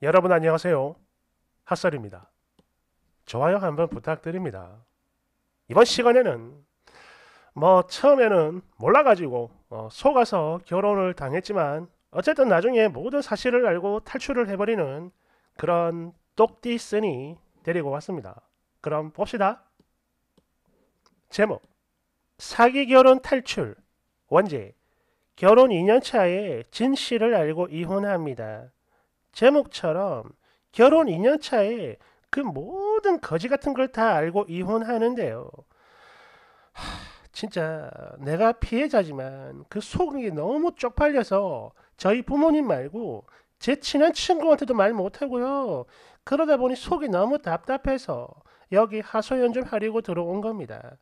여러분 안녕하세요. 핫설입니다. 좋아요 한번 부탁드립니다. 이번 시간에는 뭐 처음에는 몰라가지고 어 속아서 결혼을 당했지만 어쨌든 나중에 모든 사실을 알고 탈출을 해버리는 그런 똑띠 쓰니 데리고 왔습니다. 그럼 봅시다. 제목 사기 결혼 탈출 원제 결혼 2년 차에 진 씨를 알고 이혼합니다. 제목처럼 결혼 2년 차에 그 모든 거지 같은 걸 다 알고 이혼하는데요. 하, 진짜 내가 피해자지만 그 속이 너무 쪽팔려서 저희 부모님 말고 제 친한 친구한테도 말 못하고요. 그러다 보니 속이 너무 답답해서 여기 하소연 좀 하려고 들어온 겁니다.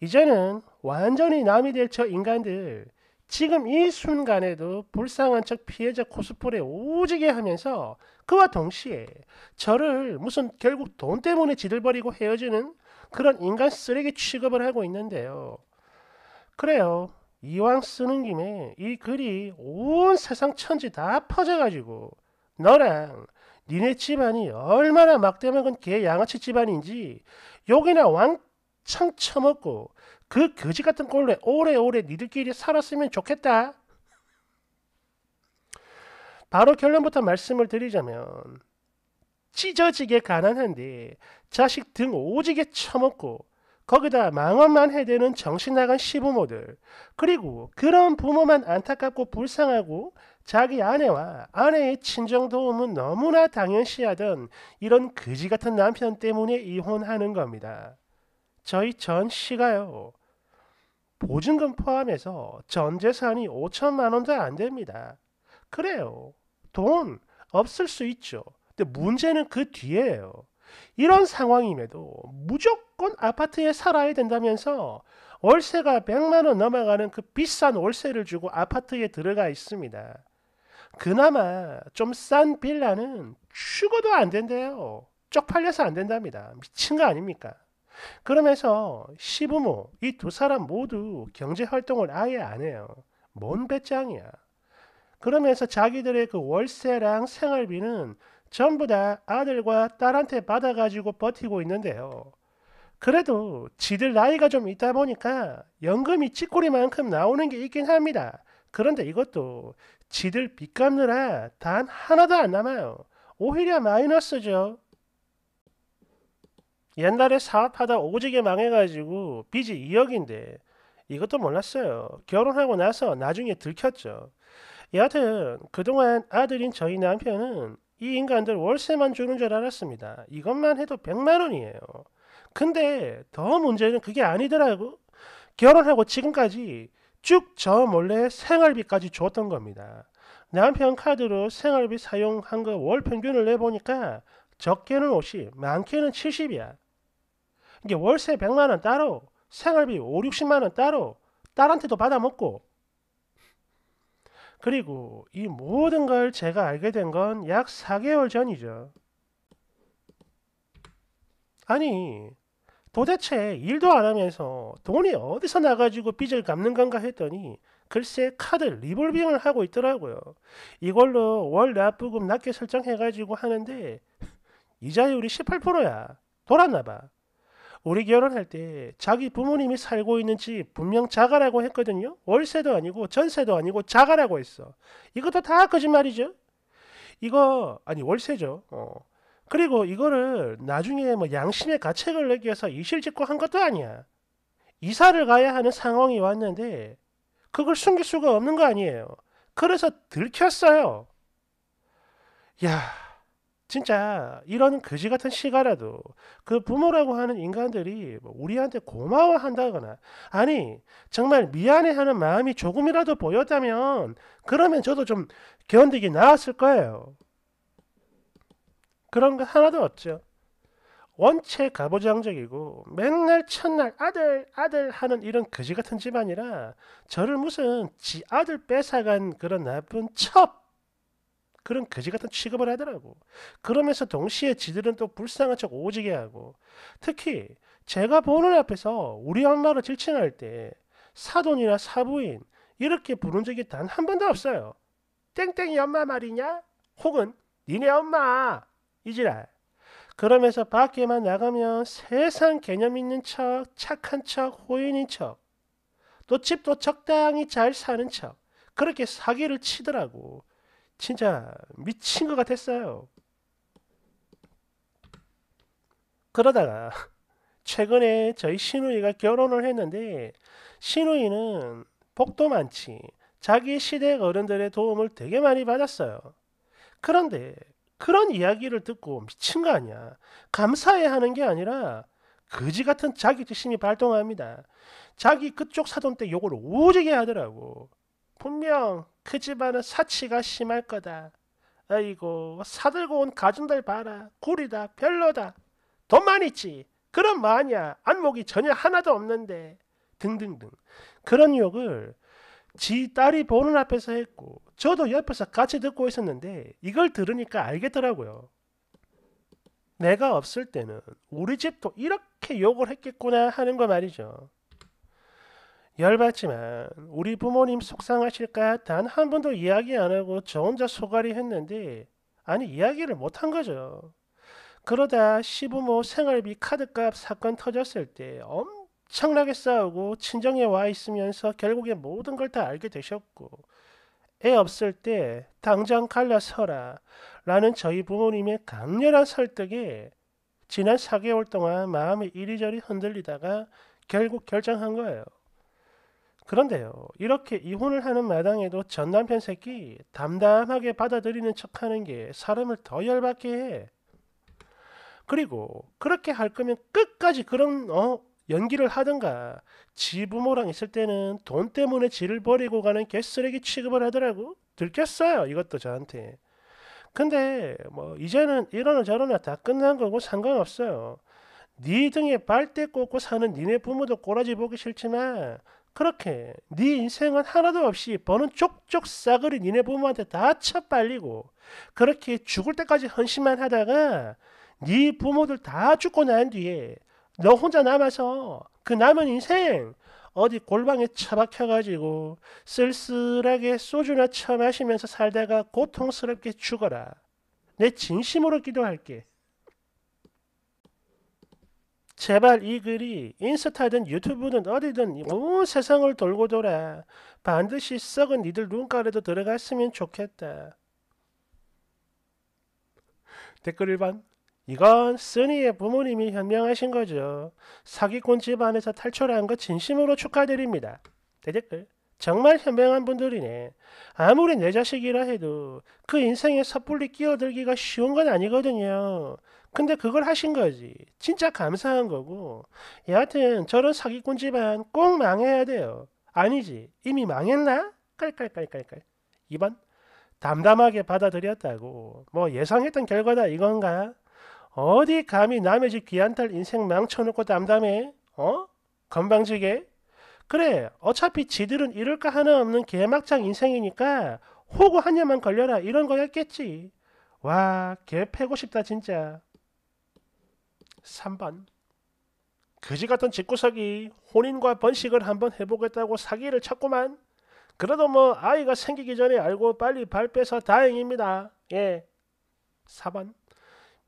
이제는 완전히 남이 될 저 인간들 지금 이 순간에도 불쌍한 척 피해자 코스프레 오지게 하면서 그와 동시에 저를 무슨 결국 돈 때문에 지들버리고 헤어지는 그런 인간 쓰레기 취급을 하고 있는데요. 그래요. 이왕 쓰는 김에 이 글이 온 세상 천지 다 퍼져가지고 너랑 니네 집안이 얼마나 막대먹은 개 양아치 집안인지 욕이나 왕창 처먹고 그 거지 같은 꼴로 오래오래 니들끼리 살았으면 좋겠다. 바로 결론부터 말씀을 드리자면 찢어지게 가난한데 자식 등 오지게 처먹고 거기다 망언만 해대는 정신나간 시부모들 그리고 그런 부모만 안타깝고 불쌍하고 자기 아내와 아내의 친정 도움은 너무나 당연시하던 이런 거지 같은 남편 때문에 이혼하는 겁니다. 저희 전 씨가요. 보증금 포함해서 전 재산이 5천만 원도 안 됩니다. 그래요. 돈 없을 수 있죠. 근데 문제는 그 뒤에요. 이런 상황임에도 무조건 아파트에 살아야 된다면서 월세가 100만 원 넘어가는 그 비싼 월세를 주고 아파트에 들어가 있습니다. 그나마 좀 싼 빌라는 죽어도 안 된대요. 쪽팔려서 안 된답니다. 미친 거 아닙니까? 그러면서 시부모 이 두 사람 모두 경제 활동을 아예 안 해요. 뭔 배짱이야. 그러면서 자기들의 그 월세랑 생활비는 전부 다 아들과 딸한테 받아가지고 버티고 있는데요. 그래도 지들 나이가 좀 있다 보니까 연금이 찌꼬리만큼 나오는 게 있긴 합니다. 그런데 이것도 지들 빚 갚느라 단 하나도 안 남아요. 오히려 마이너스죠. 옛날에 사업하다 오지게 망해가지고 빚이 2억인데 이것도 몰랐어요. 결혼하고 나서 나중에 들켰죠. 여하튼 그동안 아들인 저희 남편은 이 인간들 월세만 주는 줄 알았습니다. 이것만 해도 100만 원이에요. 근데 더 문제는 그게 아니더라고. 결혼하고 지금까지 쭉 저 몰래 생활비까지 줬던 겁니다. 남편 카드로 생활비 사용한 거 월 평균을 내보니까 적게는 50, 많게는 70이야. 이게 월세 100만 원 따로 생활비 5, 60만 원 따로 딸한테도 받아먹고 그리고 이 모든 걸 제가 알게 된 건 약 4개월 전이죠. 아니 도대체 일도 안 하면서 돈이 어디서 나가지고 빚을 갚는 건가 했더니 글쎄 카드 리볼빙을 하고 있더라고요. 이걸로 월 납부금 낮게 설정해가지고 하는데 이자율이 18%야. 돌았나봐. 우리 결혼할 때 자기 부모님이 살고 있는 집 분명 자가라고 했거든요. 월세도 아니고 전세도 아니고 자가라고 했어. 이것도 다 거짓말이죠. 이거 아니 월세죠. 어. 그리고 이거를 나중에 뭐 양심의 가책을 내기 위해서 이실직고 한 것도 아니야. 이사를 가야 하는 상황이 왔는데 그걸 숨길 수가 없는 거 아니에요. 그래서 들켰어요. 야. 진짜 이런 거지 같은 시가라도 그 부모라고 하는 인간들이 뭐 우리한테 고마워한다거나 아니 정말 미안해하는 마음이 조금이라도 보였다면 그러면 저도 좀 견디기 나았을 거예요. 그런 거 하나도 없죠. 원체 가보장적이고 맨날 첫날 아들 아들 하는 이런 거지 같은 집안이라 저를 무슨 지 아들 뺏어간 그런 나쁜 첩 그런 거지 같은 취급을 하더라고. 그러면서 동시에 지들은 또 불쌍한 척 오지게 하고 특히 제가 보는 앞에서 우리 엄마를 질칭할 때 사돈이나 사부인 이렇게 부른 적이 단 한 번도 없어요. 땡땡이 엄마 말이냐? 혹은 니네 엄마 이지랄. 그러면서 밖에만 나가면 세상 개념 있는 척, 착한 척, 호인인 척, 또 집도 적당히 잘 사는 척, 그렇게 사기를 치더라고. 진짜 미친 것 같았어요. 그러다가 최근에 저희 시누이가 결혼을 했는데 시누이는 복도 많지 자기 시댁 어른들의 도움을 되게 많이 받았어요. 그런데 그런 이야기를 듣고 미친 거 아니야. 감사해 하는 게 아니라 거지 같은 자기 지심이 발동합니다. 자기 그쪽 사돈 때 욕을 오지게 하더라고. 분명 그 집안은 사치가 심할 거다. 아이고 사들고 온 가전들 봐라. 구리다 별로다. 돈만 있지. 그럼 뭐냐 안목이 전혀 하나도 없는데. 등등등. 그런 욕을 지 딸이 보는 앞에서 했고 저도 옆에서 같이 듣고 있었는데 이걸 들으니까 알겠더라고요. 내가 없을 때는 우리 집도 이렇게 욕을 했겠구나 하는 거 말이죠. 열받지만 우리 부모님 속상하실까 단 한 번도 이야기 안 하고 저 혼자 소갈이 했는데 아니 이야기를 못한 거죠. 그러다 시부모 생활비 카드값 사건 터졌을 때 엄청나게 싸우고 친정에 와 있으면서 결국에 모든 걸 다 알게 되셨고 애 없을 때 당장 갈라서라 라는 저희 부모님의 강렬한 설득에 지난 4개월 동안 마음이 이리저리 흔들리다가 결국 결정한 거예요. 그런데요, 이렇게 이혼을 하는 마당에도 전 남편 새끼 담담하게 받아들이는 척 하는 게 사람을 더 열받게 해. 그리고 그렇게 할 거면 끝까지 그런 어, 연기를 하든가 지 부모랑 있을 때는 돈 때문에 지를 버리고 가는 개쓰레기 취급을 하더라고. 들켰어요, 이것도 저한테. 근데 뭐 이제는 이러나 저러나 다 끝난 거고 상관없어요. 네 등에 발대 꽂고 사는 니네 부모도 꼬라지 보기 싫지만 그렇게 네 인생은 하나도 없이 버는 쪽쪽 싸그리 니네 부모한테 다 쳐빨리고 그렇게 죽을 때까지 헌신만 하다가 네 부모들 다 죽고 난 뒤에 너 혼자 남아서 그 남은 인생 어디 골방에 처박혀가지고 쓸쓸하게 소주나 처 마시면서 살다가 고통스럽게 죽어라. 내 진심으로 기도할게. 제발 이 글이 인스타든 유튜브든 어디든 온 세상을 돌고 돌아 반드시 썩은 니들 눈깔에도 들어갔으면 좋겠다. 댓글 1번 이건 쓰니의 부모님이 현명하신 거죠. 사기꾼 집안에서 탈출한 거 진심으로 축하드립니다. 대댓글 정말 현명한 분들이네. 아무리 내 자식이라 해도 그 인생에 섣불리 끼어들기가 쉬운 건 아니거든요. 근데 그걸 하신 거지. 진짜 감사한 거고. 여하튼 저런 사기꾼 집안 꼭 망해야 돼요. 아니지. 이미 망했나? 깔깔깔깔깔. 2번. 담담하게 받아들였다고. 뭐 예상했던 결과다 이건가? 어디 감히 남의 집 귀한 딸 인생 망쳐놓고 담담해? 어? 건방지게? 그래 어차피 지들은 이럴까 하나 없는 개막장 인생이니까 호구 하냐만 걸려라 이런 거였겠지. 와 개 패고 싶다 진짜. 3번 그지 같은 집구석이 혼인과 번식을 한번 해보겠다고 사기를 쳤구만. 그래도 뭐 아이가 생기기 전에 알고 빨리 발 빼서 다행입니다. 예. 4번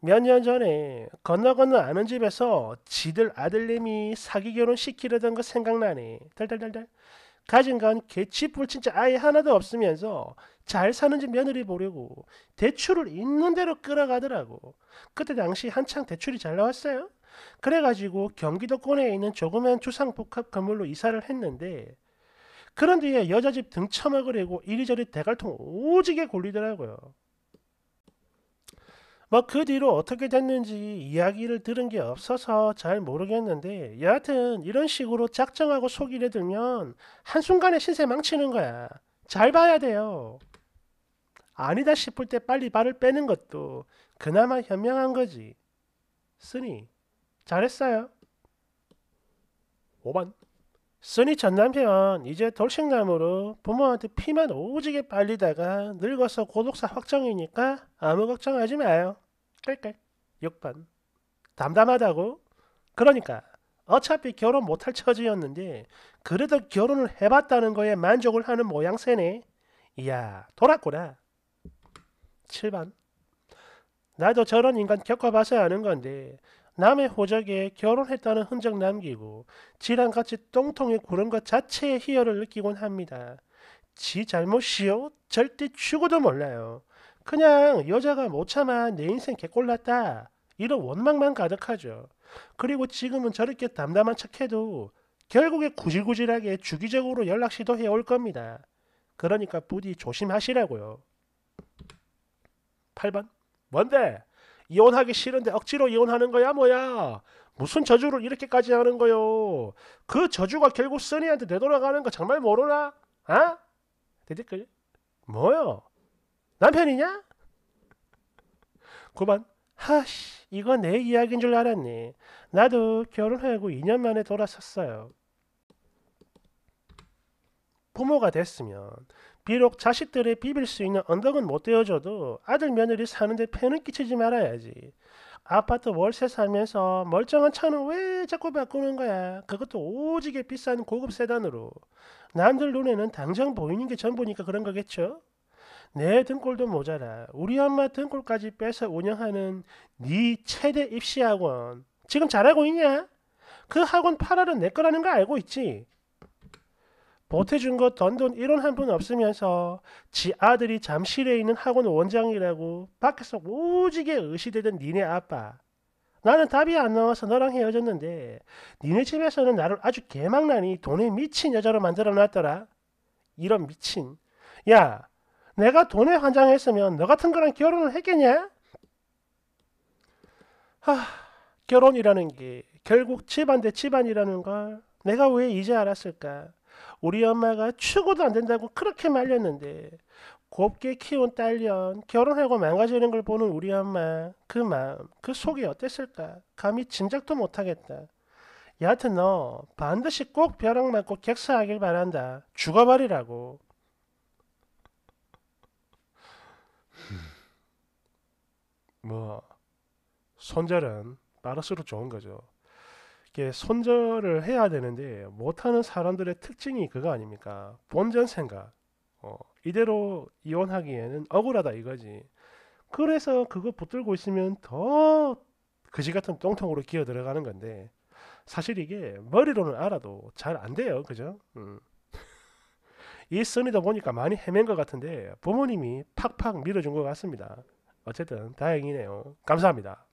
몇년 전에 건너 건너 아는 집에서 지들 아들님이 사기 결혼 시키려던 거 생각나네. 달달달달. 가진 건 개치뿔 진짜 아예 하나도 없으면서 잘 사는 집 며느리 보려고 대출을 있는 대로 끌어가더라고. 그때 당시 한창 대출이 잘 나왔어요. 그래가지고 경기도권에 있는 조그만 주상복합 건물로 이사를 했는데 그런 뒤에 여자집 등쳐먹으려고 이리저리 대갈통 오지게 굴리더라고요. 뭐그 뒤로 어떻게 됐는지 이야기를 들은 게 없어서 잘 모르겠는데 여하튼 이런 식으로 작정하고 속이려 들면 한순간에 신세 망치는 거야. 잘 봐야 돼요. 아니다 싶을 때 빨리 발을 빼는 것도 그나마 현명한 거지. 쓰니 잘했어요. 5번 쓰니 전 남편 이제 돌싱나무로 부모한테 피만 오지게 빨리다가 늙어서 고독사 확정이니까 아무 걱정하지 마요. 그러 6번 담담하다고 그러니까 어차피 결혼 못할 처지였는데 그래도 결혼을 해봤다는 거에 만족을 하는 모양새네 이야 돌았구나 7번 나도 저런 인간 겪어봐서 아는 건데 남의 호적에 결혼했다는 흔적 남기고 지랑같이 똥통에 구른 것 자체에 희열을 느끼곤 합니다. 지 잘못이요? 절대 죽어도 몰라요. 그냥 여자가 못 뭐 참아 내 인생 개꼴났다 이런 원망만 가득하죠. 그리고 지금은 저렇게 담담한 척해도 결국에 구질구질하게 주기적으로 연락 시도해 올 겁니다. 그러니까 부디 조심하시라고요. 8번 뭔데? 이혼하기 싫은데 억지로 이혼하는 거야 뭐야? 무슨 저주를 이렇게까지 하는 거요? 그 저주가 결국 써니한테 되돌아가는 거 정말 모르나? 아? 대댓글 뭐요? 남편이냐? 그만. 하씨 이거내 이야기인 줄 알았니? 나도 결혼하고 2년 만에 돌아섰어요. 부모가 됐으면 비록 자식들의 비빌 수 있는 언덕은 못 되어줘도 아들 며느리 사는데 폐는 끼치지 말아야지. 아파트 월세 살면서 멀쩡한 차는 왜 자꾸 바꾸는 거야? 그것도 오지게 비싼 고급 세단으로. 남들 눈에는 당장 보이는 게 전부니까 그런 거겠죠? 내 등골도 모자라 우리 엄마 등골까지 빼서 운영하는 네 최대 입시학원 지금 잘하고 있냐? 그 학원 팔아는 내 거라는 거 알고 있지? 보태준 거 던돈 이원한푼 없으면서 지 아들이 잠실에 있는 학원 원장이라고 밖에서 오지게 의시되던 니네 아빠. 나는 답이 안 나와서 너랑 헤어졌는데 니네 집에서는 나를 아주 개망나니 돈에 미친 여자로 만들어 놨더라. 이런 미친. 야 내가 돈에 환장했으면 너 같은 거랑 결혼을 했겠냐? 하, 결혼이라는 게 결국 집안 대 집안이라는 걸 내가 왜 이제 알았을까? 우리 엄마가 추고도 안 된다고 그렇게 말렸는데 곱게 키운 딸년 결혼하고 망가지는 걸 보는 우리 엄마 그 마음 그 속이 어땠을까? 감히 짐작도 못하겠다. 여하튼 너 반드시 꼭 벼락 맞고 객사하길 바란다. 죽어버리라고. 뭐 손절은 빠를수록 좋은 거죠. 이게 손절을 해야 되는데 못하는 사람들의 특징이 그거 아닙니까? 본전 생각. 어, 이대로 이혼하기에는 억울하다 이거지. 그래서 그거 붙들고 있으면 더 그지 같은 똥통으로 기어 들어가는 건데 사실 이게 머리로는 알아도 잘 안 돼요, 그죠? 음. 이 써니다 보니까 많이 헤맨 것 같은데 부모님이 팍팍 밀어준 것 같습니다. 어쨌든 다행이네요. 감사합니다.